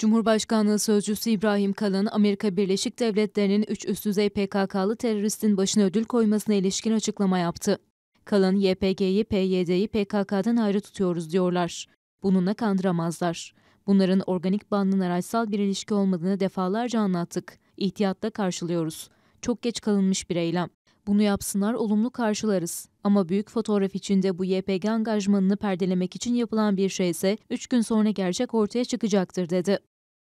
Cumhurbaşkanlığı Sözcüsü İbrahim Kalın, Amerika Birleşik Devletleri'nin 3 üst düzey PKK'lı teröristin başına ödül koymasına ilişkin açıklama yaptı. Kalın, YPG'yi, PYD'yi PKK'dan ayrı tutuyoruz diyorlar. Bununla kandıramazlar. Bunların organik bandın araçsal bir ilişki olmadığını defalarca anlattık. İhtiyatla karşılıyoruz. Çok geç kalınmış bir eylem. Bunu yapsınlar olumlu karşılarız. Ama büyük fotoğraf içinde bu YPG angajmanını perdelemek için yapılan bir şeyse 3 gün sonra gerçek ortaya çıkacaktır dedi.